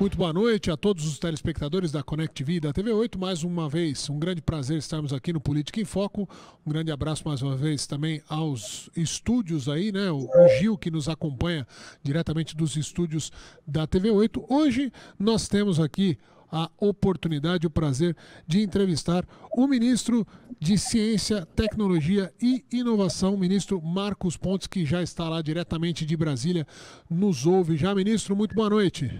Muito boa noite a todos os telespectadores da Connect Vida, da TV8, mais uma vez, um grande prazer estarmos aqui no Política em Foco. Um grande abraço mais uma vez também aos estúdios aí, né? O, o Gil que nos acompanha diretamente dos estúdios da TV8. Hoje nós temos aqui a oportunidade, o prazer de entrevistar o ministro de Ciência, Tecnologia e Inovação, o ministro Marcos Pontes, que já está lá diretamente de Brasília, nos ouve já. Ministro, muito boa noite.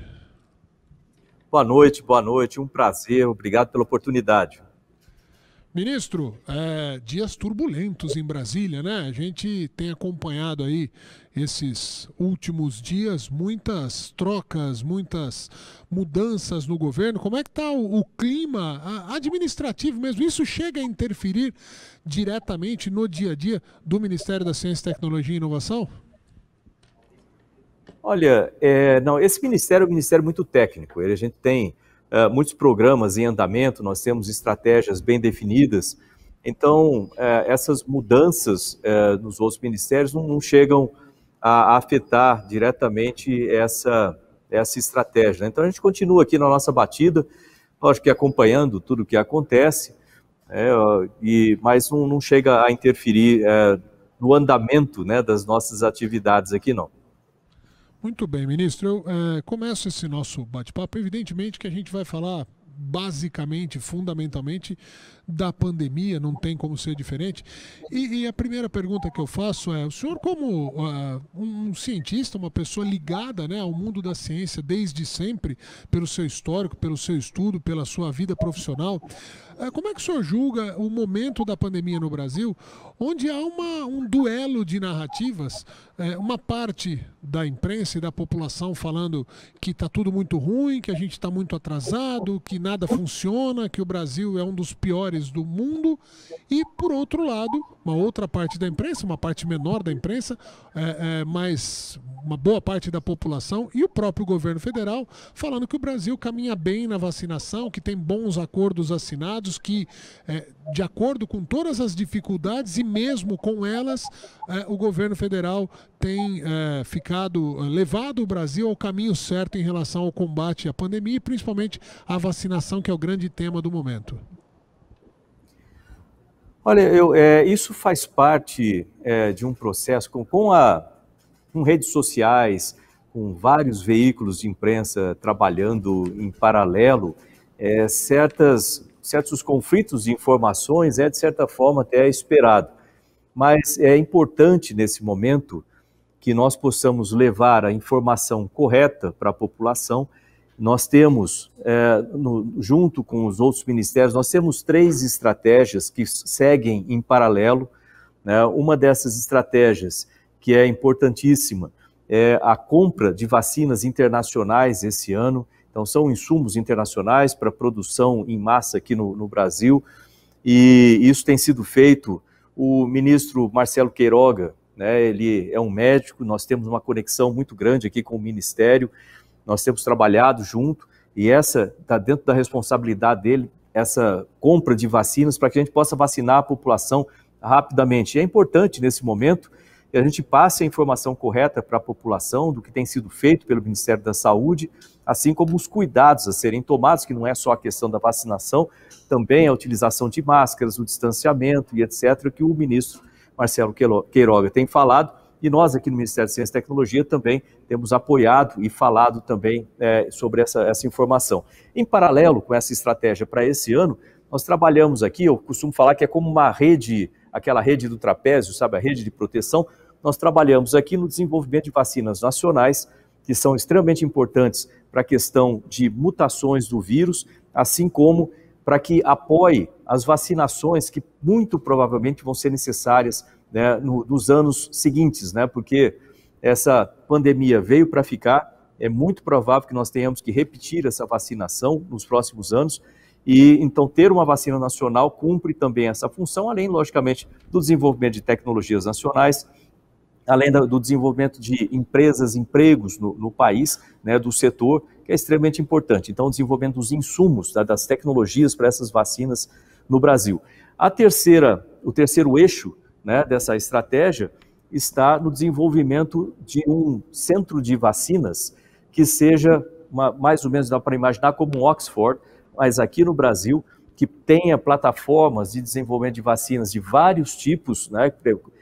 Boa noite, boa noite, um prazer, obrigado pela oportunidade. Ministro, é, dias turbulentos em Brasília, né? A gente tem acompanhado aí esses últimos dias muitas trocas, muitas mudanças no governo. Como é que está o, o, clima administrativo mesmo? Isso chega a interferir diretamente no dia a dia do Ministério da Ciência, Tecnologia e Inovação? Olha, é, não, esse ministério é um ministério muito técnico. Ele, a gente tem uh, muitos programas em andamento, nós temos estratégias bem definidas. Então, uh, essas mudanças uh, nos outros ministérios não, não chegam a, a, afetar diretamente essa, essa estratégia. Né? Então, a gente continua aqui na nossa batida, lógico que acompanhando tudo o que acontece, é, e, mas não, não, chega a interferir é, no andamento né, das nossas atividades aqui, não. Muito bem, ministro. Eu é, começo esse nosso bate-papo. Evidentemente que a gente vai falar basicamente, fundamentalmente, da pandemia, não tem como ser diferente. E, e a primeira pergunta que eu faço é: o senhor, como uh, um cientista, uma pessoa ligada né, ao mundo da ciência desde sempre, pelo seu histórico, pelo seu estudo, pela sua vida profissional, é, como é que o senhor julga o momento da pandemia no Brasil, onde há uma, um duelo de narrativas, é, uma parte da imprensa e da população falando que está tudo muito ruim, que a gente está muito atrasado, que nada funciona, que o Brasil é um dos piores do mundo, e por outro lado, uma outra parte da imprensa, uma parte menor da imprensa, é, é, mas uma boa parte da população e o próprio governo federal falando que o Brasil caminha bem na vacinação, que tem bons acordos assinados, que é, de acordo com todas as dificuldades e mesmo com elas, é, o governo federal tem é, ficado, é, levado o Brasil ao caminho certo em relação ao combate à pandemia e principalmente à vacinação, que é o grande tema do momento. Olha, eu, é, isso faz parte é, de um processo com, com, a, com redes sociais, com vários veículos de imprensa trabalhando em paralelo, é, certas, certos conflitos de informações é, de certa forma, até esperado. Mas é importante, nesse momento, que nós possamos levar a informação correta para a população nós temos, é, no, junto com os outros ministérios, nós temos três estratégias que seguem em paralelo. Né? Uma dessas estratégias, que é importantíssima, é a compra de vacinas internacionais esse ano. Então, são insumos internacionais para produção em massa aqui no, no Brasil. E isso tem sido feito. O ministro Marcelo Queiroga, né, ele é um médico, nós temos uma conexão muito grande aqui com o Ministério nós temos trabalhado junto e essa está dentro da responsabilidade dele, essa compra de vacinas para que a gente possa vacinar a população rapidamente. E é importante nesse momento que a gente passe a informação correta para a população do que tem sido feito pelo Ministério da Saúde, assim como os cuidados a serem tomados, que não é só a questão da vacinação, também a utilização de máscaras, o distanciamento e etc, que o ministro Marcelo Queiroga tem falado e nós aqui no Ministério de Ciência e Tecnologia também temos apoiado e falado também é, sobre essa, essa informação. Em paralelo com essa estratégia para esse ano, nós trabalhamos aqui, eu costumo falar que é como uma rede, aquela rede do trapézio, sabe, a rede de proteção. Nós trabalhamos aqui no desenvolvimento de vacinas nacionais, que são extremamente importantes para a questão de mutações do vírus, assim como para que apoie as vacinações que muito provavelmente vão ser necessárias né, no, nos anos seguintes, né, porque essa pandemia veio para ficar, é muito provável que nós tenhamos que repetir essa vacinação nos próximos anos, e então ter uma vacina nacional cumpre também essa função, além, logicamente, do desenvolvimento de tecnologias nacionais, além do desenvolvimento de empresas, empregos no, no país, né, do setor, que é extremamente importante. Então, o desenvolvimento dos insumos, tá, das tecnologias para essas vacinas no Brasil. A terceira, o terceiro eixo né, dessa estratégia está no desenvolvimento de um centro de vacinas que seja uma, mais ou menos dá para imaginar como Oxford, mas aqui no Brasil que tenha plataformas de desenvolvimento de vacinas de vários tipos, né,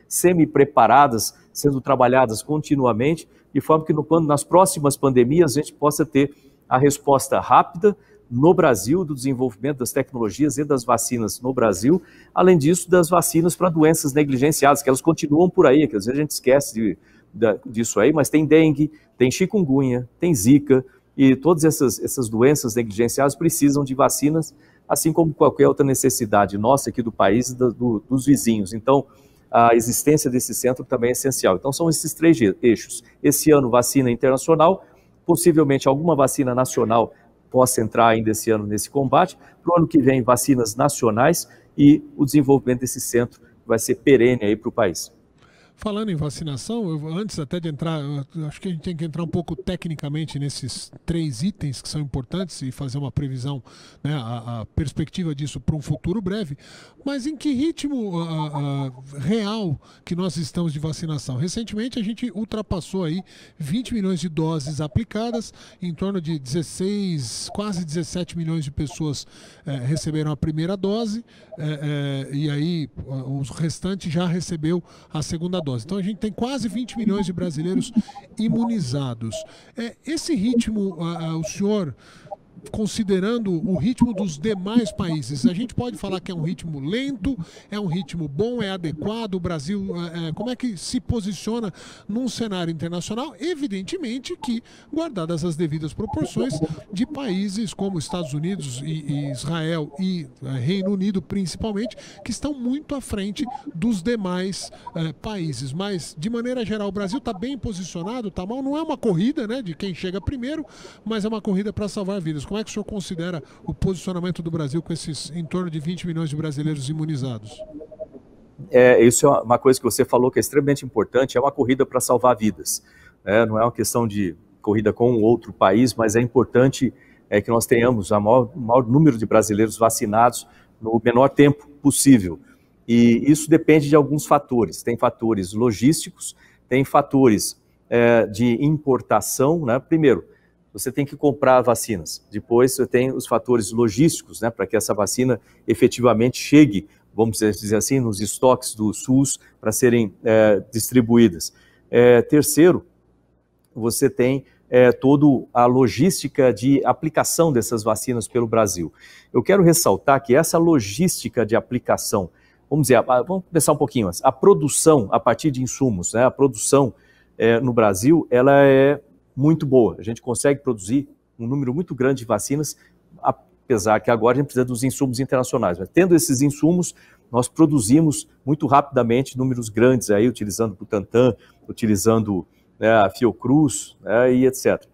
semi-preparadas, sendo trabalhadas continuamente, de forma que no, nas próximas pandemias a gente possa ter a resposta rápida no Brasil, do desenvolvimento das tecnologias e das vacinas no Brasil, além disso, das vacinas para doenças negligenciadas, que elas continuam por aí, que às vezes a gente esquece de, de, disso aí, mas tem dengue, tem chikungunya, tem zika, e todas essas, essas doenças negligenciadas precisam de vacinas, assim como qualquer outra necessidade nossa aqui do país e do, dos vizinhos. Então, a existência desse centro também é essencial. Então, são esses três eixos. Esse ano, vacina internacional, possivelmente alguma vacina nacional possa entrar ainda esse ano nesse combate. Para o ano que vem, vacinas nacionais e o desenvolvimento desse centro vai ser perene aí para o país. Falando em vacinação, eu, antes até de entrar, acho que a gente tem que entrar um pouco tecnicamente nesses três itens que são importantes e fazer uma previsão, né, a, a, perspectiva disso para um futuro breve. Mas em que ritmo a, a, real que nós estamos de vacinação? Recentemente a gente ultrapassou aí 20 milhões de doses aplicadas, em torno de 16, quase 17 milhões de pessoas é, receberam a primeira dose é, é, e aí os restantes já recebeu a segunda dose dose. Então a gente tem quase 20 milhões de brasileiros imunizados. É, esse ritmo, a, a, o senhor considerando o ritmo dos demais países. A gente pode falar que é um ritmo lento, é um ritmo bom, é adequado. O Brasil, é, é como é que se posiciona num cenário internacional? Evidentemente que, guardadas as devidas proporções, de países como Estados Unidos e, e Israel e é, Reino Unido, principalmente, que estão muito à frente dos demais é, países. Mas, de maneira geral, o Brasil está bem posicionado, está mal. Não é uma corrida né, de quem chega primeiro, mas é uma corrida para salvar vidas como é que o senhor considera o posicionamento do Brasil com esses em torno de 20 milhões de brasileiros imunizados? É, isso é uma coisa que você falou que é extremamente importante, é uma corrida para salvar vidas. Né? Não é uma questão de corrida com outro país, mas é importante é, que nós tenhamos o maior, maior número de brasileiros vacinados no menor tempo possível. E isso depende de alguns fatores. Tem fatores logísticos, tem fatores é, de importação. Né? Primeiro, você tem que comprar vacinas. Depois você tem os fatores logísticos, né, para que essa vacina efetivamente chegue, vamos dizer assim, nos estoques do SUS para serem é, distribuídas. É, terceiro, você tem é, eh, toda a logística de aplicação dessas vacinas pelo Brasil. Eu quero ressaltar que essa logística de aplicação, vamos dizer, vamos começar um pouquinho antes, a produção a partir de insumos, né, a produção é, no Brasil, ela é muito boa. A gente consegue produzir um número muito grande de vacinas, apesar que agora a gente precisa dos insumos internacionais. Mas tendo esses insumos, nós produzimos muito rapidamente números grandes aí, utilizando o Butantan, utilizando né, a Fiocruz né, e etc.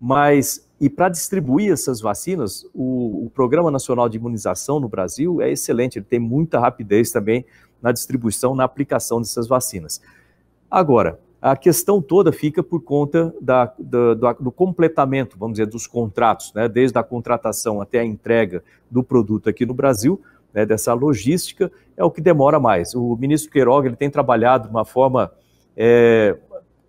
Mas e para distribuir essas vacinas, o, o, Programa Nacional de Imunização no Brasil é excelente, ele tem muita rapidez também na distribuição, na aplicação dessas vacinas. Agora, a questão toda fica por conta da, da, do completamento, vamos dizer, dos contratos, né, desde a contratação até a entrega do produto aqui no Brasil, né, dessa logística, é o que demora mais. O ministro Queiroga ele tem trabalhado de uma forma é,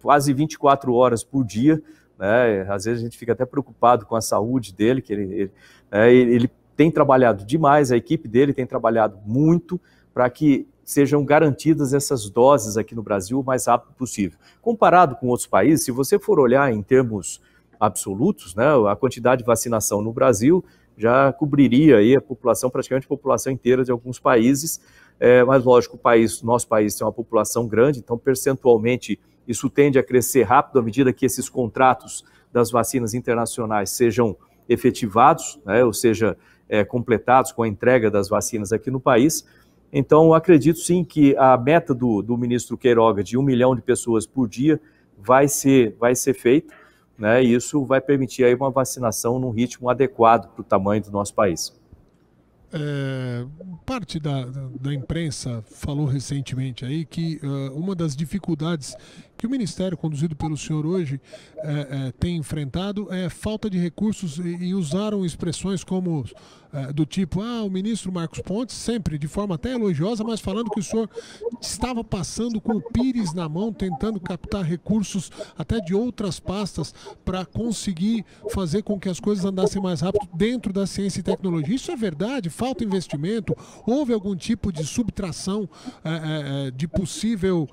quase 24 horas por dia, né, às vezes a gente fica até preocupado com a saúde dele, que ele, ele, é, ele tem trabalhado demais, a equipe dele tem trabalhado muito para que sejam garantidas essas doses aqui no Brasil o mais rápido possível. Comparado com outros países, se você for olhar em termos absolutos, né, a quantidade de vacinação no Brasil já cobriria aí a população, praticamente a população inteira de alguns países, é, mas lógico, o país, nosso país tem uma população grande, então percentualmente isso tende a crescer rápido à medida que esses contratos das vacinas internacionais sejam efetivados, né, ou seja, é, completados com a entrega das vacinas aqui no país. Então, acredito sim que a meta do, do ministro Queiroga de um milhão de pessoas por dia vai ser, vai ser feita, né? E isso vai permitir aí uma vacinação num ritmo adequado para o tamanho do nosso país. É, parte da, da imprensa falou recentemente aí que uh, uma das dificuldades que o ministério conduzido pelo senhor hoje é, é, tem enfrentado é falta de recursos e, e usaram expressões como é, do tipo ah o ministro Marcos Pontes sempre de forma até elogiosa mas falando que o senhor estava passando com o pires na mão tentando captar recursos até de outras pastas para conseguir fazer com que as coisas andassem mais rápido dentro da ciência e tecnologia isso é verdade falta investimento houve algum tipo de subtração é, é, é, de possível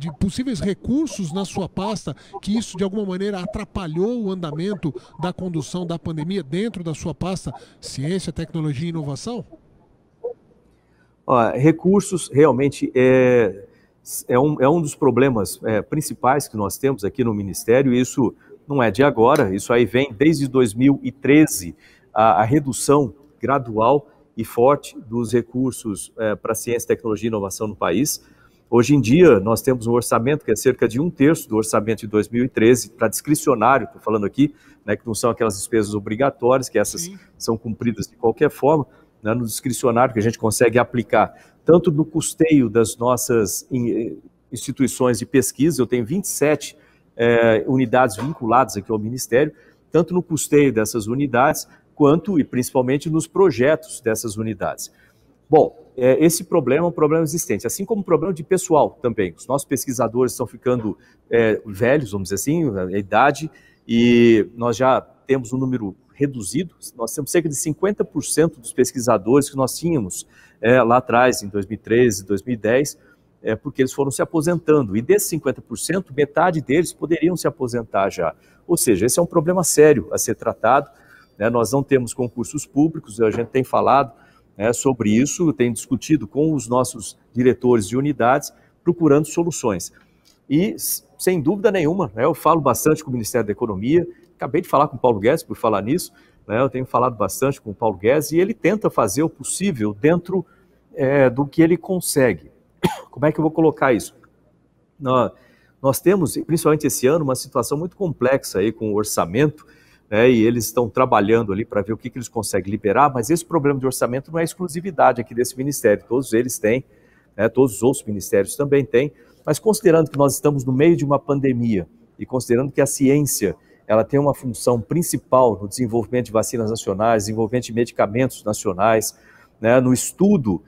de possíveis recursos recursos na sua pasta, que isso de alguma maneira atrapalhou o andamento da condução da pandemia dentro da sua pasta Ciência, Tecnologia e Inovação? Ah, recursos realmente é, é, um, é um dos problemas é, principais que nós temos aqui no Ministério, e isso não é de agora, isso aí vem desde 2013, a, a redução gradual e forte dos recursos é, para ciência, tecnologia e inovação no país. Hoje em dia, nós temos um orçamento que é cerca de um terço do orçamento de 2013 para discricionário, estou falando aqui, né, que não são aquelas despesas obrigatórias, que essas Sim. são cumpridas de qualquer forma, né, no discricionário que a gente consegue aplicar, tanto no custeio das nossas eh, instituições de pesquisa, eu tenho 27 é, eh, unidades vinculadas aqui ao Ministério, tanto no custeio dessas unidades, quanto e principalmente nos projetos dessas unidades. Bom, é, esse problema é um problema existente, assim como o problema de pessoal também. Os nossos pesquisadores estão ficando é, velhos, vamos dizer assim, a idade, e nós já temos um número reduzido, nós temos cerca de 50% dos pesquisadores que nós tínhamos é, lá atrás, em 2013, 2010, é, porque eles foram se aposentando. E desses 50%, metade deles poderiam se aposentar já. Ou seja, esse é um problema sério a ser tratado. Né? Nós não temos concursos públicos, a gente tem falado, né, sobre isso, tem discutido com os nossos diretores de unidades, procurando soluções. E, sem dúvida nenhuma, né, eu falo bastante com o Ministério da Economia, acabei de falar com o Paulo Guedes por falar nisso, né, eu tenho falado bastante com o Paulo Guedes e ele tenta fazer o possível dentro é, do que ele consegue. Como é que eu vou colocar isso? Nós, nós temos, principalmente esse ano, uma situação muito complexa aí com o orçamento, né, e eles estão trabalhando ali para ver o que, que eles conseguem liberar, mas esse problema de orçamento não é exclusividade aqui desse ministério, todos eles têm, né, todos os outros ministérios também têm, mas considerando que nós estamos no meio de uma pandemia e considerando que a ciência ela tem uma função principal no desenvolvimento de vacinas nacionais, desenvolvimento de medicamentos nacionais, né, no estudo,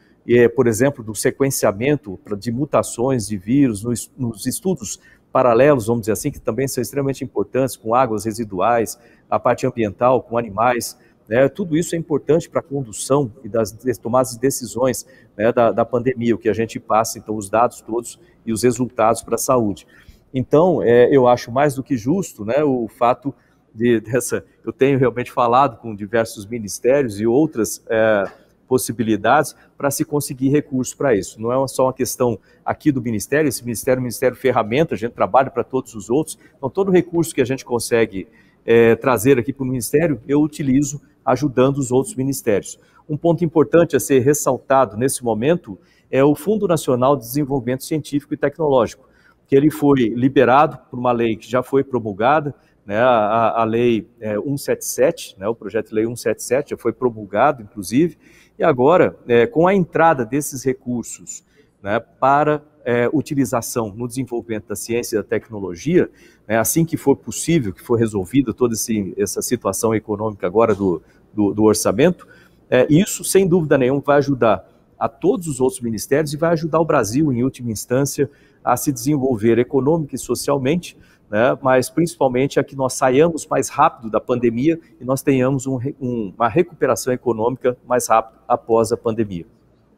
por exemplo, do sequenciamento de mutações de vírus, nos estudos paralelos, vamos dizer assim, que também são extremamente importantes, com águas residuais, a parte ambiental, com animais. Né, tudo isso é importante para a condução e das tomadas de decisões né, da, da, pandemia, o que a gente passa, então, os dados todos e os resultados para a saúde. Então, é, eu acho mais do que justo né, o fato de, dessa. Eu tenho realmente falado com diversos ministérios e outras é, possibilidades para se conseguir recursos para isso. Não é só uma questão aqui do Ministério, esse Ministério é um Ministério Ferramenta, a gente trabalha para todos os outros. Então, todo recurso que a gente consegue é, trazer aqui para o Ministério, eu utilizo ajudando os outros ministérios. Um ponto importante a ser ressaltado nesse momento é o Fundo Nacional de Desenvolvimento Científico e Tecnológico, que ele foi liberado por uma lei que já foi promulgada, né, a, a, Lei é, 177, né, o projeto de lei 177 já foi promulgado, inclusive, e agora, é, com a entrada desses recursos né, para é, utilização no desenvolvimento da ciência e da tecnologia, né, assim que for possível, que for resolvida toda esse, essa situação econômica agora do, do, do orçamento, é, isso, sem dúvida nenhuma, vai ajudar a todos os outros ministérios e vai ajudar o Brasil, em última instância, a se desenvolver econômica e socialmente, né, mas principalmente a que nós saiamos mais rápido da pandemia e nós tenhamos um, um, uma recuperação econômica mais rápida após a pandemia.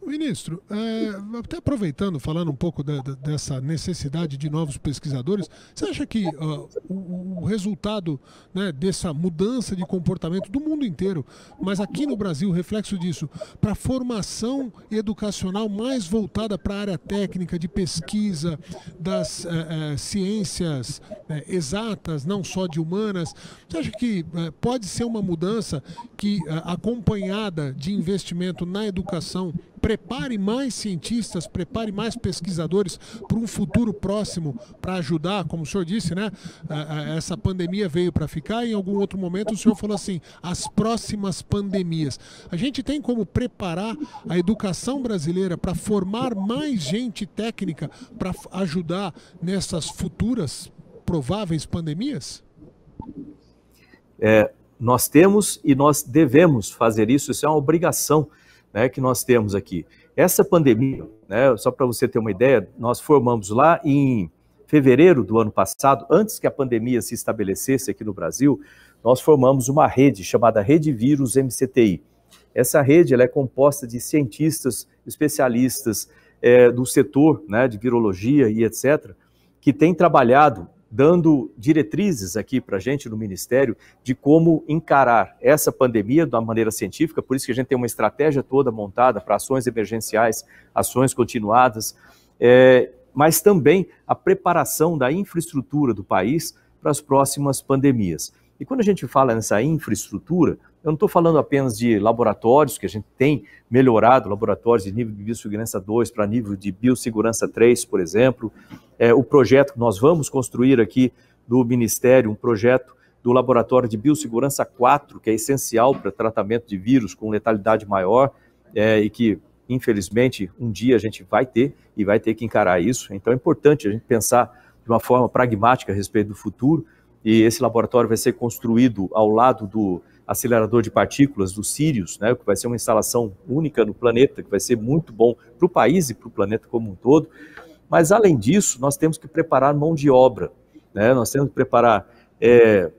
Ministro, é, até aproveitando, falando um pouco dessa necessidade de novos pesquisadores, você acha que uh, o, o, resultado né, dessa mudança de comportamento do mundo inteiro, mas aqui no Brasil, reflexo disso, para formação educacional mais voltada para a área técnica, de pesquisa, das uh, uh, ciências né, exatas, não só de humanas, você acha que é, pode ser uma mudança que, acompanhada de investimento na educação, prepare mais cientistas, prepare mais pesquisadores para um futuro próximo para ajudar, como o senhor disse, né? Essa pandemia veio para ficar e em algum outro momento o senhor falou assim, as próximas pandemias. A gente tem como preparar a educação brasileira para formar mais gente técnica para ajudar nessas futuras prováveis pandemias? É, nós temos e nós devemos fazer isso, isso é uma obrigação né, que nós temos aqui. Essa pandemia, né, só para você ter uma ideia, nós formamos lá em fevereiro do ano passado, antes que a pandemia se estabelecesse aqui no Brasil, nós formamos uma rede chamada Rede Vírus MCTI. Essa rede é composta de cientistas, especialistas é, do setor né, de virologia e etc., que têm trabalhado dando diretrizes aqui para a gente no Ministério de como encarar essa pandemia de uma maneira científica, por isso que a gente tem uma estratégia toda montada para ações emergenciais, ações continuadas, é, mas também a preparação da infraestrutura do país para as próximas pandemias. E quando a gente fala nessa infraestrutura, eu não estou falando apenas de laboratórios, que a gente tem melhorado laboratórios de nível de biossegurança 2 para nível de biossegurança 3, por exemplo. É, o projeto que nós vamos construir aqui do Ministério, um projeto do Laboratório de Biossegurança 4, que é essencial para tratamento de vírus com letalidade maior é, e que, infelizmente, um dia a gente vai ter e vai ter que encarar isso. Então é importante a gente pensar de uma forma pragmática a respeito do futuro e esse laboratório vai ser construído ao lado do acelerador de partículas do Sirius, né, que vai ser uma instalação única no planeta, que vai ser muito bom para o país e para o planeta como um todo. Mas, além disso, nós temos que preparar mão de obra, né, nós temos que preparar é,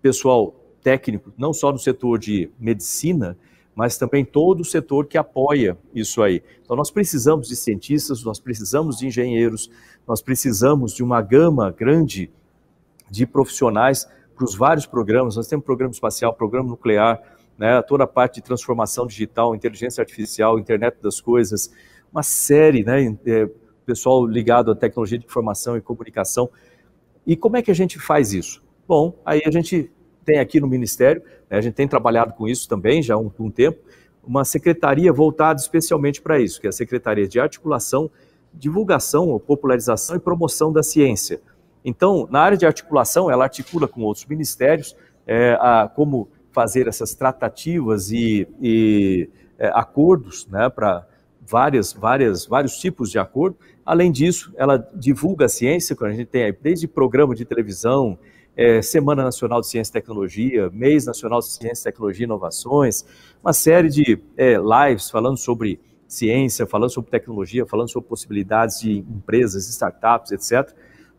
pessoal técnico, não só no setor de medicina, mas também todo o setor que apoia isso aí. Então, nós precisamos de cientistas, nós precisamos de engenheiros, nós precisamos de uma gama grande de profissionais para os vários programas. Nós temos programa espacial, programa nuclear, né, toda a parte de transformação digital, inteligência artificial, internet das coisas, uma série, né, é, pessoal ligado à tecnologia de informação e comunicação. E como é que a gente faz isso? Bom, aí a gente tem aqui no Ministério, né, a gente tem trabalhado com isso também já há um, um tempo, uma secretaria voltada especialmente para isso, que é a Secretaria de Articulação, Divulgação, Popularização e Promoção da Ciência. Então, na área de articulação, ela articula com outros ministérios é, a, como fazer essas tratativas e, e é, acordos né, para várias, várias, vários tipos de acordo. Além disso, ela divulga a ciência, quando a gente tem aí, desde programa de televisão, é, Semana Nacional de Ciência e Tecnologia, Mês Nacional de Ciência, Tecnologia e Inovações, uma série de é, lives falando sobre ciência, falando sobre tecnologia, falando sobre possibilidades de empresas, startups, etc.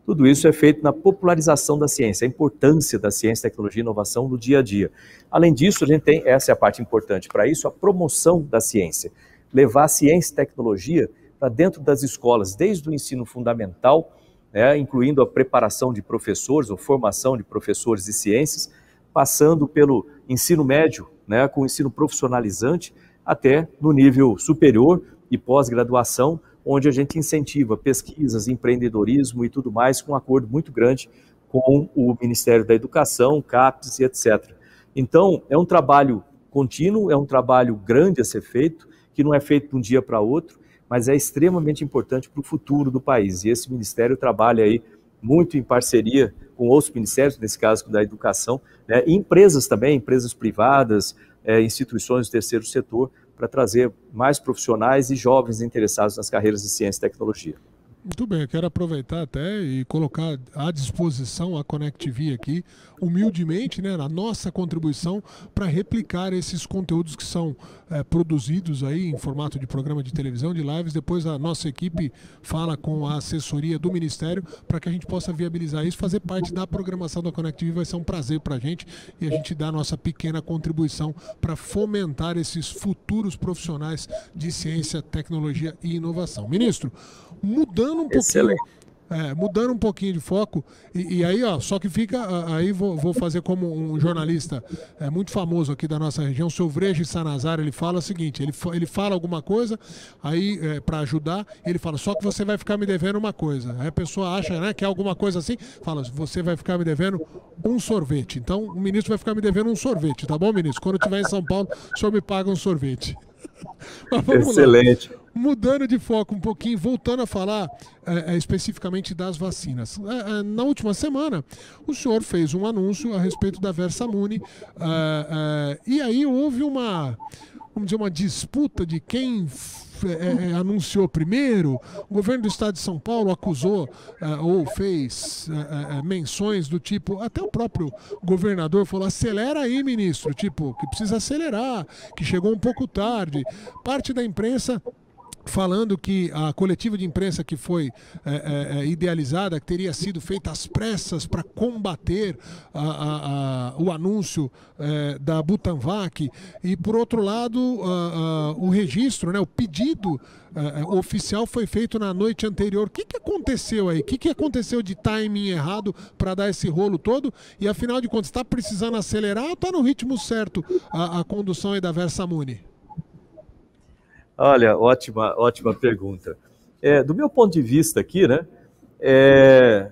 Tudo isso é feito na popularização da ciência, a importância da ciência, tecnologia e inovação no dia a dia. Além disso, a gente tem, essa é a parte importante para isso, a promoção da ciência. Levar ciência e tecnologia para dentro das escolas, desde o ensino fundamental, né, incluindo a preparação de professores ou formação de professores de ciências, passando pelo ensino médio, né, com o ensino profissionalizante, até no nível superior e pós-graduação, onde a gente incentiva pesquisas, empreendedorismo e tudo mais, com um acordo muito grande com o Ministério da Educação, CAPES e etc. Então, é um trabalho contínuo, é um trabalho grande a ser feito, que não é feito de um dia para outro, mas é extremamente importante para o futuro do país. E esse ministério trabalha aí muito em parceria com outros ministérios, nesse caso da educação, né, e empresas também, empresas privadas, é, instituições do terceiro setor, para trazer mais profissionais e jovens interessados nas carreiras de ciência e tecnologia. Muito bem, eu quero aproveitar até e colocar à disposição a ConnectV aqui, humildemente, né, a nossa contribuição para replicar esses conteúdos que são é, produzidos aí em formato de programa de televisão, de lives. Depois a nossa equipe fala com a assessoria do Ministério para que a gente possa viabilizar isso, fazer parte da programação da ConnectV vai ser um prazer para a gente e a gente dá a nossa pequena contribuição para fomentar esses futuros profissionais de ciência, tecnologia e inovação. Ministro, mudando mudando um Excelente. pouquinho. É, mudando um pouquinho de foco, e, e, aí, ó, só que fica, aí vou, vou, fazer como um jornalista é, muito famoso aqui da nossa região, o seu Vrejo Sanazar, ele fala o seguinte, ele, ele fala alguma coisa, aí, é, para ajudar, ele fala, só que você vai ficar me devendo uma coisa. Aí a pessoa acha, né, que é alguma coisa assim, fala, você vai ficar me devendo um sorvete. Então, o ministro vai ficar me devendo um sorvete, tá bom, ministro? Quando eu estiver em São Paulo, o senhor me paga um sorvete. Excelente. Lá mudando de foco um pouquinho, voltando a falar é, é especificamente das vacinas. É, é, na última semana, o senhor fez um anúncio a respeito da Versamune, é, é e aí houve uma, vamos dizer, uma disputa de quem é, anunciou primeiro. O governo do estado de São Paulo acusou é, ou fez é, menções do tipo, até o próprio governador falou: acelera aí, ministro, tipo, que precisa acelerar, que chegou um pouco tarde. Parte da imprensa falando que a coletiva de imprensa que foi é, é, é idealizada, que teria sido feita às pressas para combater a, a, a, o anúncio é, da Butanvac, e por outro lado, o registro, né, o pedido é, é, oficial foi feito na noite anterior. O que, que aconteceu aí? O que, que aconteceu de timing errado para dar esse rolo todo? E afinal de contas, está precisando acelerar ou está no ritmo certo a, a condução aí da Versa Muni? Olha, ótima, ótima pergunta. É, do meu ponto de vista aqui, né, é,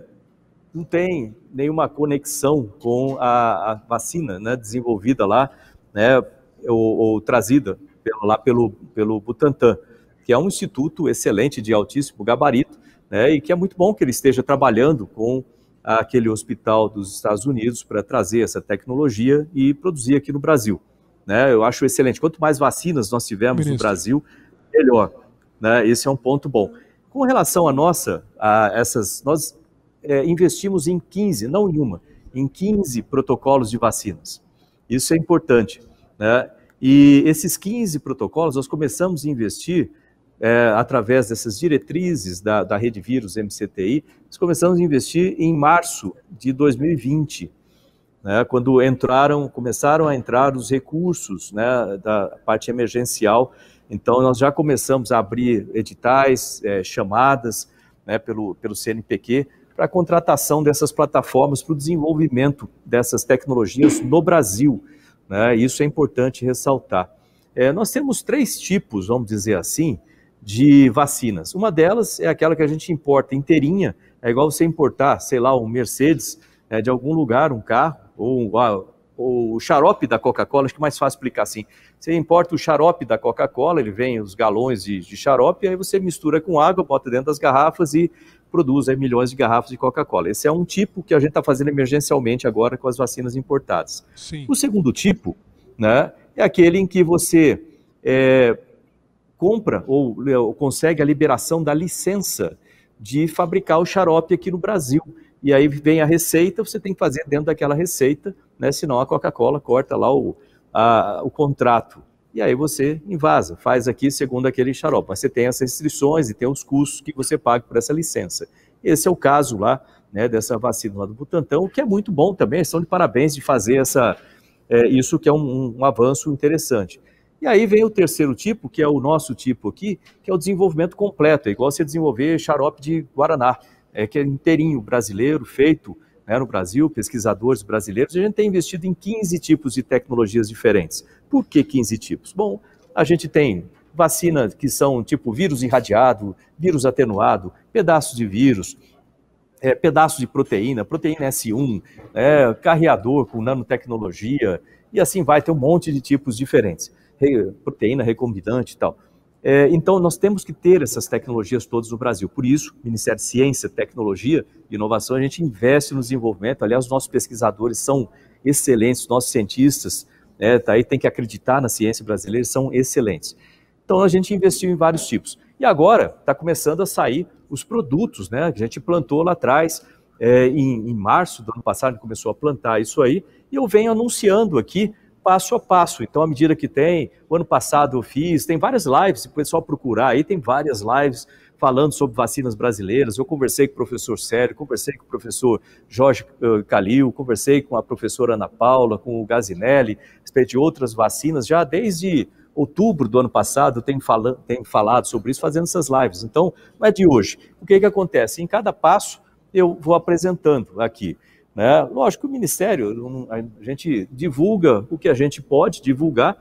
não tem nenhuma conexão com a, a vacina né, desenvolvida lá, né, ou, ou trazida pelo, lá pelo, pelo Butantan, que é um instituto excelente de altíssimo gabarito, né, e que é muito bom que ele esteja trabalhando com aquele hospital dos Estados Unidos para trazer essa tecnologia e produzir aqui no Brasil. Né, eu acho excelente. Quanto mais vacinas nós tivermos Ministro. no Brasil, melhor. Né? Esse é um ponto bom. Com relação à nossa, a essas, nós é, investimos em 15, não em uma, em 15 protocolos de vacinas. Isso é importante. Né? E esses 15 protocolos nós começamos a investir é, através dessas diretrizes da, da rede vírus MCTI, nós começamos a investir em março de 2020, né, quando entraram, começaram a entrar os recursos né, da parte emergencial então, nós já começamos a abrir editais, é, chamadas né, pelo, pelo CNPq para a contratação dessas plataformas para o desenvolvimento dessas tecnologias no Brasil. Né? Isso é importante ressaltar. É, nós temos três tipos, vamos dizer assim, de vacinas. Uma delas é aquela que a gente importa inteirinha, é igual você importar, sei lá, um Mercedes é, de algum lugar, um carro, ou ah, o xarope da Coca-Cola, acho que é mais fácil explicar assim. Você importa o xarope da Coca-Cola, ele vem os galões de, de xarope, aí você mistura com água, bota dentro das garrafas e produz aí, milhões de garrafas de Coca-Cola. Esse é um tipo que a gente está fazendo emergencialmente agora com as vacinas importadas. Sim. O segundo tipo né, é aquele em que você é, compra ou, né, ou consegue a liberação da licença de fabricar o xarope aqui no Brasil e aí vem a receita, você tem que fazer dentro daquela receita, né? Senão a Coca-Cola corta lá o, a, o contrato. E aí você invasa, faz aqui segundo aquele xarope. Mas você tem as restrições e tem os custos que você paga por essa licença. Esse é o caso lá, né, dessa vacina lá do Butantão, o que é muito bom também, estão de parabéns de fazer essa, é, isso que é um, um avanço interessante. E aí vem o terceiro tipo, que é o nosso tipo aqui, que é o desenvolvimento completo, é igual você desenvolver xarope de Guaraná é, que é inteirinho brasileiro, feito né, no Brasil, pesquisadores brasileiros, a gente tem investido em 15 tipos de tecnologias diferentes. Por que 15 tipos? Bom, a gente tem vacinas que são tipo vírus irradiado, vírus atenuado, pedaços de vírus, é, pedaços de proteína, proteína S1, é, né, carreador com nanotecnologia, e assim vai, tem um monte de tipos diferentes, Re, proteína recombinante e tal. É, então, nós temos que ter essas tecnologias todas no Brasil. Por isso, Ministério de Ciência, Tecnologia e Inovação, a gente investe no desenvolvimento. Aliás, nossos pesquisadores são excelentes, nossos cientistas, né, tá aí, tem que acreditar na ciência brasileira, são excelentes. Então, a gente investiu em vários tipos. E agora está começando a sair os produtos né, que a gente plantou lá atrás. É, em, em março do ano passado, a gente começou a plantar isso aí. E eu venho anunciando aqui passo a passo. Então, à medida que tem, o ano passado eu fiz, tem várias lives, se o pessoal procurar aí, tem várias lives falando sobre vacinas brasileiras. Eu conversei com o professor Sérgio, conversei com o professor Jorge eh, Calil, conversei com a professora Ana Paula, com o Gazinelli, a respeito de outras vacinas, já desde outubro do ano passado, eu tenho, tem falado sobre isso, fazendo essas lives. Então, não é de hoje. O que, que acontece? Em cada passo, eu vou apresentando aqui. Né? Lógico que o Ministério, a gente divulga o que a gente pode divulgar,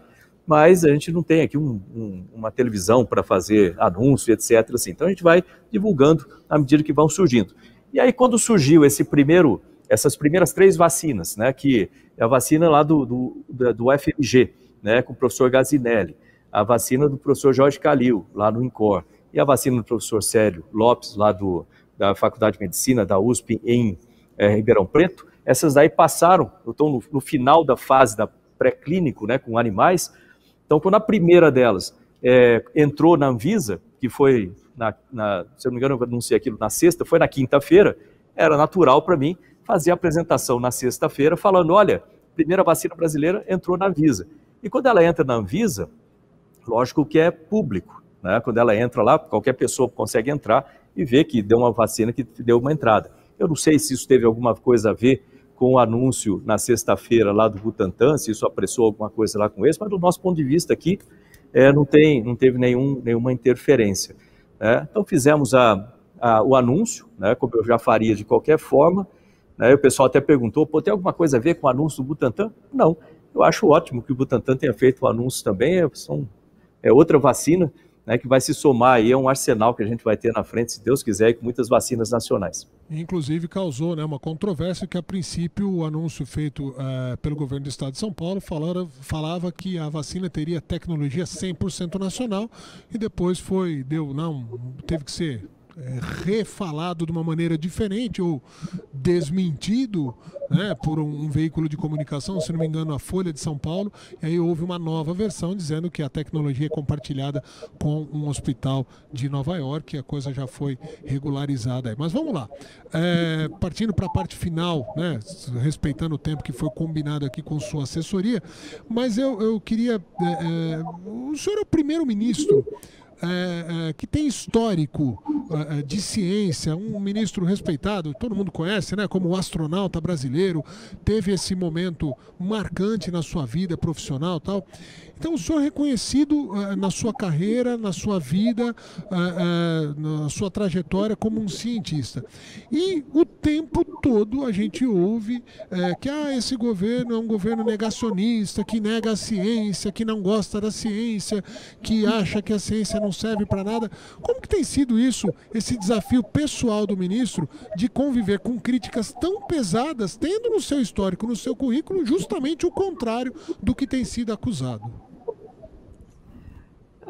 mas a gente não tem aqui um, um, uma televisão para fazer anúncio, etc. Assim. Então a gente vai divulgando à medida que vão surgindo. E aí quando surgiu esse primeiro, essas primeiras três vacinas, né, que é a vacina lá do, do, do FMG, né, com o professor Gazinelli, a vacina do professor Jorge Calil, lá no INCOR, e a vacina do professor Célio Lopes, lá do, da Faculdade de Medicina da USP em é, Ribeirão Preto, essas daí passaram, estão no, no, final da fase da pré-clínico, né, com animais. Então, quando a primeira delas é, entrou na Anvisa, que foi, na, na, se eu não me engano, eu anunciei aquilo na sexta, foi na quinta-feira, era natural para mim fazer a apresentação na sexta-feira, falando: olha, primeira vacina brasileira entrou na Anvisa. E quando ela entra na Anvisa, lógico que é público. Né? Quando ela entra lá, qualquer pessoa consegue entrar e ver que deu uma vacina que deu uma entrada. Eu não sei se isso teve alguma coisa a ver com o anúncio na sexta-feira lá do Butantan, se isso apressou alguma coisa lá com esse, mas do nosso ponto de vista aqui, é, não, tem, não teve nenhum, nenhuma interferência. Né? Então fizemos a, a, o anúncio, né, como eu já faria de qualquer forma, né, o pessoal até perguntou, pô, tem alguma coisa a ver com o anúncio do Butantan? Não, eu acho ótimo que o Butantan tenha feito o anúncio também, é, são, é outra vacina né, que vai se somar aí a um arsenal que a gente vai ter na frente, se Deus quiser, com muitas vacinas nacionais inclusive causou né, uma controvérsia que a princípio o anúncio feito eh, pelo governo do estado de São Paulo falara, falava que a vacina teria tecnologia 100% nacional e depois foi deu não teve que ser é, refalado de uma maneira diferente ou desmentido né, por um, um, veículo de comunicação, se não me engano, a Folha de São Paulo. E aí houve uma nova versão dizendo que a tecnologia é compartilhada com um hospital de Nova York. E a coisa já foi regularizada. Aí. Mas vamos lá. É, partindo para a parte final, né, respeitando o tempo que foi combinado aqui com sua assessoria, mas eu, eu queria. É, é, o senhor é o primeiro-ministro é, é, que tem histórico é, é, de ciência, um ministro respeitado, todo mundo conhece, né? Como o astronauta brasileiro, teve esse momento marcante na sua vida profissional tal. Então, o senhor é reconhecido uh, na sua carreira, na sua vida, uh, na sua trajetória como um cientista. E o tempo todo a gente ouve que ah, esse governo é um governo negacionista, que nega a ciência, que não gosta da ciência, que acha que a ciência não serve para nada. Como que tem sido isso, esse desafio pessoal do ministro de conviver com críticas tão pesadas, tendo no seu histórico, no seu currículo, justamente o contrário do que tem sido acusado?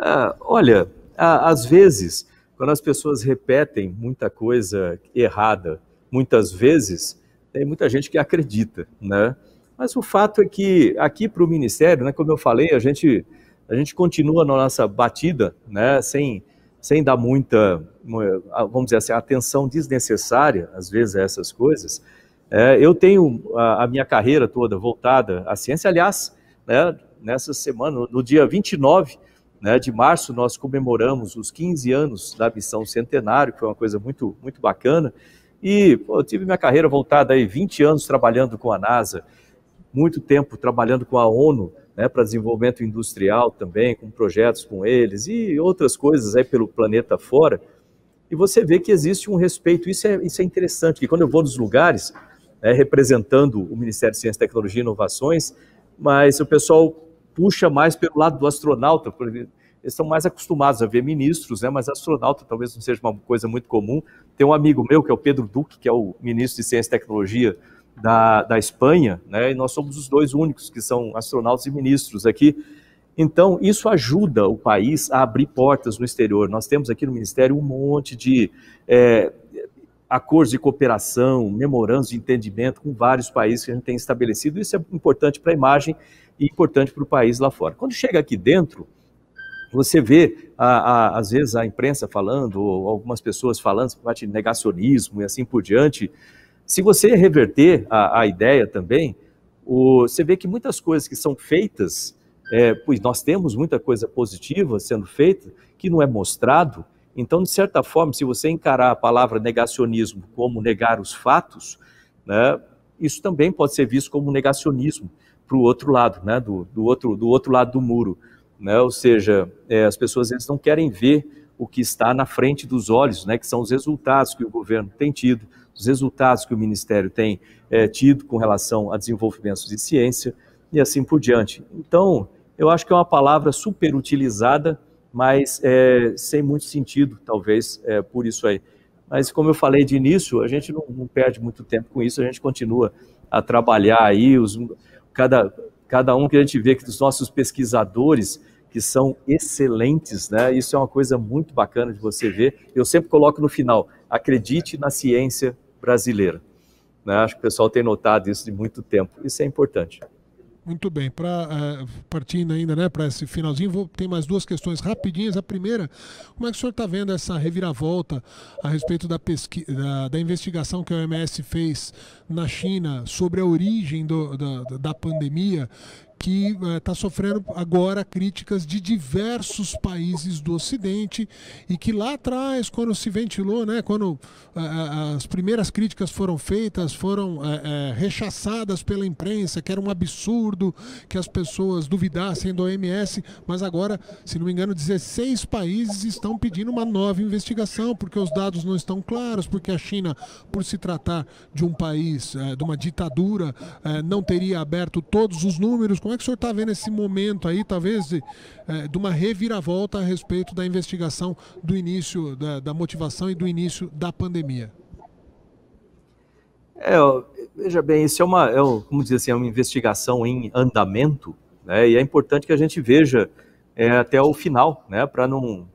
Ah, olha, às vezes, quando as pessoas repetem muita coisa errada, muitas vezes, tem muita gente que acredita, né? Mas o fato é que aqui para o Ministério, né, como eu falei, a gente, a gente continua na nossa batida, né, sem, sem dar muita, vamos dizer assim, atenção desnecessária, às vezes, a essas coisas. É, eu tenho a, a, minha carreira toda voltada à ciência, aliás, né, nessa semana, no dia 29, né, de março nós comemoramos os 15 anos da missão centenário, que foi uma coisa muito, muito bacana. E pô, eu tive minha carreira voltada aí 20 anos trabalhando com a NASA, muito tempo trabalhando com a ONU, né, para desenvolvimento industrial também, com projetos com eles e outras coisas aí pelo planeta fora. E você vê que existe um respeito. Isso é, isso é interessante, que quando eu vou nos lugares, né, representando o Ministério de Ciência, Tecnologia e Inovações, mas o pessoal puxa mais pelo lado do astronauta, por exemplo. Eles estão mais acostumados a ver ministros, né? mas astronauta talvez não seja uma coisa muito comum. Tem um amigo meu, que é o Pedro Duque, que é o ministro de Ciência e Tecnologia da, da Espanha, né? e nós somos os dois únicos que são astronautas e ministros aqui. Então, isso ajuda o país a abrir portas no exterior. Nós temos aqui no Ministério um monte de é, acordos de cooperação, memorandos de entendimento com vários países que a gente tem estabelecido. Isso é importante para a imagem e importante para o país lá fora. Quando chega aqui dentro, você vê, a, a, às vezes, a imprensa falando, ou algumas pessoas falando parte de negacionismo e assim por diante. Se você reverter a, a ideia também, o, você vê que muitas coisas que são feitas, é, pois nós temos muita coisa positiva sendo feita, que não é mostrado. Então, de certa forma, se você encarar a palavra negacionismo como negar os fatos, né, isso também pode ser visto como negacionismo para o outro lado, né, do, do, outro, do outro lado do muro. Né? Ou seja, é, as pessoas eles não querem ver o que está na frente dos olhos, né, que são os resultados que o governo tem tido, os resultados que o Ministério tem é, tido com relação a desenvolvimentos de ciência e assim por diante. Então, eu acho que é uma palavra super utilizada, mas é, sem muito sentido, talvez, é, por isso aí. Mas como eu falei de início, a gente não, não, perde muito tempo com isso, a gente continua a trabalhar aí os, cada, cada um que a gente vê que dos nossos pesquisadores, que são excelentes, né? Isso é uma coisa muito bacana de você ver. Eu sempre coloco no final: acredite na ciência brasileira. Né? Acho que o pessoal tem notado isso de muito tempo. Isso é importante. Muito bem, pra, uh, partindo ainda né, para esse finalzinho, vou, tem mais duas questões rapidinhas. A primeira, como é que o senhor está vendo essa reviravolta a respeito da, pesqui, da, da, investigação que a OMS fez na China sobre a origem do, da, da pandemia que está eh, sofrendo agora críticas de diversos países do Ocidente e que lá atrás, quando se ventilou, né, quando eh, eh, as primeiras críticas foram feitas, foram rechaçadas pela imprensa, que era um absurdo que as pessoas duvidassem do OMS, mas agora, se não me engano, 16 países estão pedindo uma nova investigação, porque os dados não estão claros, porque a China, por se tratar de um país, de uma ditadura, não teria aberto todos os números como é que o senhor está vendo esse momento aí, talvez, de, é, de, uma reviravolta a respeito da investigação do início, da, da motivação e do início da pandemia? É, veja bem, isso é uma, é, como dizer assim, é uma investigação em andamento, né? E é importante que a gente veja é, até o final, né? Para não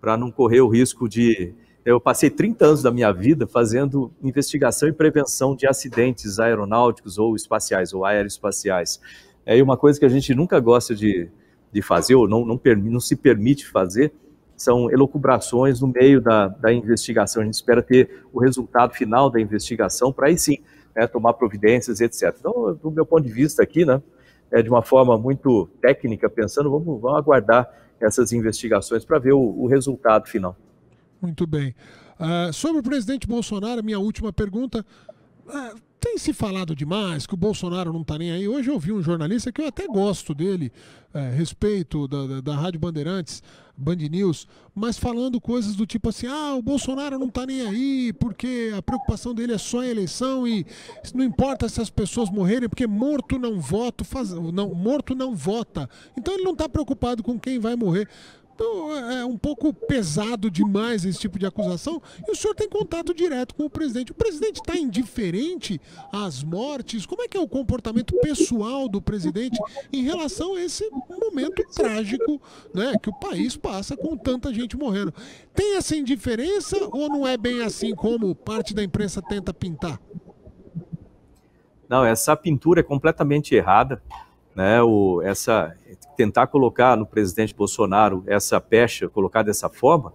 para não correr o risco de eu passei 30 anos da minha vida fazendo investigação e prevenção de acidentes aeronáuticos ou espaciais ou aeroespaciais. É uma coisa que a gente nunca gosta de, de fazer, ou não, não, não se permite fazer, são elucubrações no meio da, da investigação. A gente espera ter o resultado final da investigação para aí sim né, tomar providências, etc. Então, do meu ponto de vista aqui, né, é de uma forma muito técnica, pensando, vamos, vamos aguardar essas investigações para ver o, o, resultado final. Muito bem. Uh, sobre o presidente Bolsonaro, minha última pergunta. Uh tem se falado demais, que o Bolsonaro não está nem aí. Hoje eu vi um jornalista que eu até gosto dele, é, respeito da, da, da, Rádio Bandeirantes, Band News, mas falando coisas do tipo assim: ah, o Bolsonaro não está nem aí, porque a preocupação dele é só a eleição e não importa se as pessoas morrerem, porque morto não, voto faz, não, morto não vota. Então ele não está preocupado com quem vai morrer. Então é, é um pouco pesado demais esse tipo de acusação. E o senhor tem contato direto com o presidente. O presidente está indiferente às mortes? Como é que é o comportamento pessoal do presidente em relação a esse momento trágico né, que o país passa com tanta gente morrendo? Tem essa indiferença ou não é bem assim como parte da imprensa tenta pintar? Não, essa pintura é completamente errada. Né, o, essa tentar colocar no presidente Bolsonaro essa pecha, colocar dessa forma,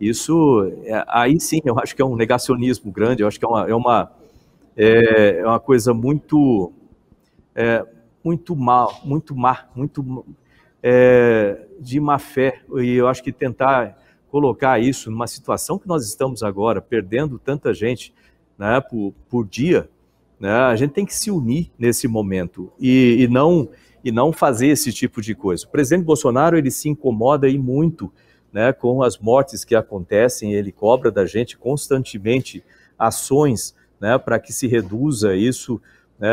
isso é, aí sim eu acho que é um negacionismo grande, eu acho que é uma, é uma, é, é uma coisa muito, é, muito mal, muito má, muito é, de má fé. E eu acho que tentar colocar isso numa situação que nós estamos agora, perdendo tanta gente né, por, por dia, né, a gente tem que se unir nesse momento e, e não e não fazer esse tipo de coisa. O presidente Bolsonaro ele se incomoda e muito né, com as mortes que acontecem, ele cobra da gente constantemente ações né, para que se reduza isso. Né.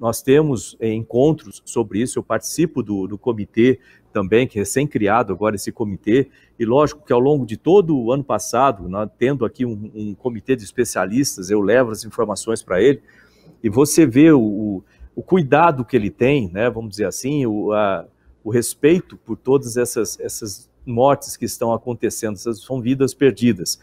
Nós temos eh, encontros sobre isso, eu participo do, do comitê também, que é recém-criado agora esse comitê, e lógico que ao longo de todo o ano passado, né, tendo aqui um, um, comitê de especialistas, eu levo as informações para ele, e você vê o, o o cuidado que ele tem, né, vamos dizer assim, o, a, o respeito por todas essas, essas mortes que estão acontecendo, essas são vidas perdidas.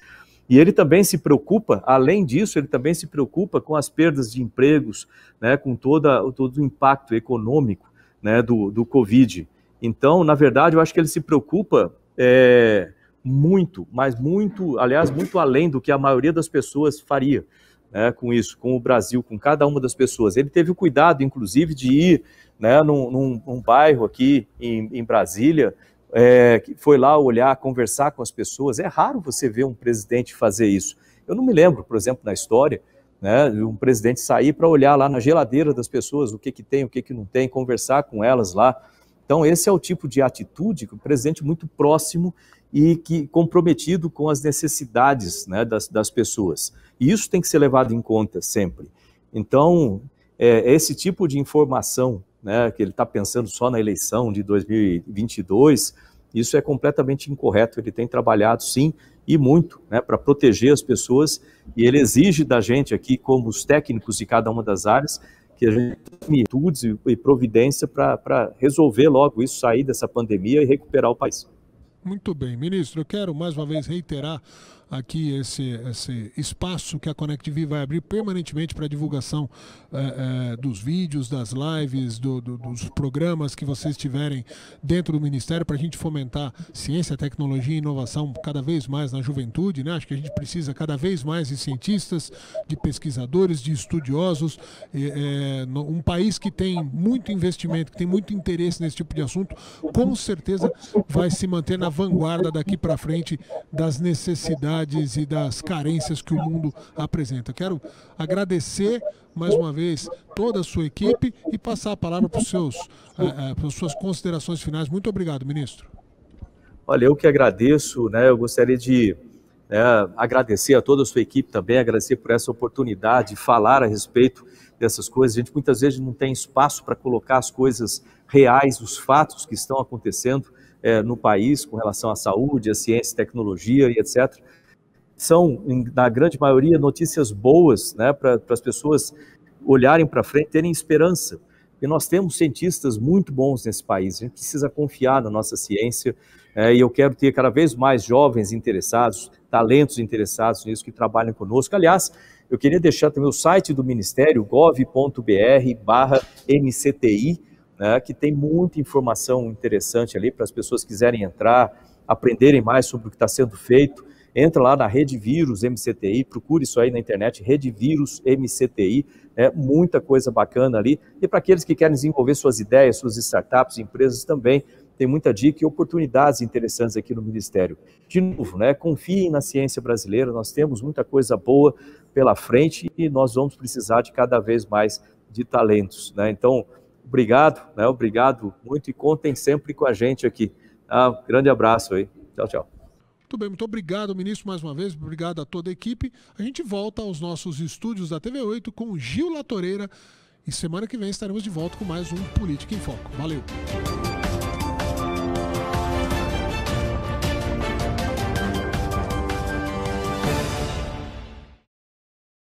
E ele também se preocupa, além disso, ele também se preocupa com as perdas de empregos, né, com toda, todo o impacto econômico né, do, do Covid. Então, na verdade, eu acho que ele se preocupa é, muito, mas muito, aliás, muito além do que a maioria das pessoas faria né, com isso, com o Brasil, com cada uma das pessoas. Ele teve o cuidado, inclusive, de ir né, num, num, num bairro aqui em, em Brasília, é, foi lá olhar, conversar com as pessoas. É raro você ver um presidente fazer isso. Eu não me lembro, por exemplo, na história, né, um presidente sair para olhar lá na geladeira das pessoas o que, que tem, o que, que não tem, conversar com elas lá. Então, esse é o tipo de atitude que o presidente muito próximo e que comprometido com as necessidades né, das, das pessoas. E isso tem que ser levado em conta sempre. Então, é, esse tipo de informação, né, que ele está pensando só na eleição de 2022, isso é completamente incorreto. Ele tem trabalhado, sim, e muito, né, para proteger as pessoas, e ele exige da gente aqui, como os técnicos de cada uma das áreas, que a gente tome atitudes e providência para resolver logo isso, sair dessa pandemia e recuperar o país. Muito bem, ministro, eu quero mais uma vez reiterar aqui esse, esse espaço que a ConnectV vai abrir permanentemente para divulgação é, é, dos vídeos, das lives, do, do, dos programas que vocês tiverem dentro do Ministério para a gente fomentar ciência, tecnologia e inovação cada vez mais na juventude. Né? Acho que a gente precisa cada vez mais de cientistas, de pesquisadores, de estudiosos. É, um país que tem muito investimento, que tem muito interesse nesse tipo de assunto, com certeza vai se manter na vanguarda daqui para frente das necessidades e das carências que o mundo apresenta. Quero agradecer mais uma vez toda a sua equipe e passar a palavra para, os seus, é, para as suas considerações finais. Muito obrigado, ministro. Olha, eu que agradeço, né? Eu gostaria de é, agradecer a toda a sua equipe também, agradecer por essa oportunidade de falar a respeito dessas coisas. A gente muitas vezes não tem espaço para colocar as coisas reais, os fatos que estão acontecendo é, no país com relação à saúde, à ciência, tecnologia e etc são, na grande maioria, notícias boas né, para as pessoas olharem para frente, terem esperança. E nós temos cientistas muito bons nesse país, a gente precisa confiar na nossa ciência, é, e eu quero ter cada vez mais jovens interessados, talentos interessados nisso, que trabalhem conosco. Aliás, eu queria deixar também o site do Ministério, gov.br barra MCTI, né, que tem muita informação interessante ali para as pessoas que quiserem entrar, aprenderem mais sobre o que está sendo feito. Entra lá na Rede Vírus MCTI, procure isso aí na internet, Rede Vírus MCTI, é né? muita coisa bacana ali. E para aqueles que querem desenvolver suas ideias, suas startups, empresas também, tem muita dica e oportunidades interessantes aqui no Ministério. De novo, né, confiem na ciência brasileira, nós temos muita coisa boa pela frente e nós vamos precisar de cada vez mais de talentos. Né? Então, obrigado, né, obrigado muito e contem sempre com a gente aqui. Ah, grande abraço aí. Tchau, tchau. Muito bem, muito obrigado, ministro, mais uma vez. Obrigado a toda a equipe. A gente volta aos nossos estúdios da TV8 com Gil Latoreira. E semana que vem estaremos de volta com mais um Política em Foco. Valeu!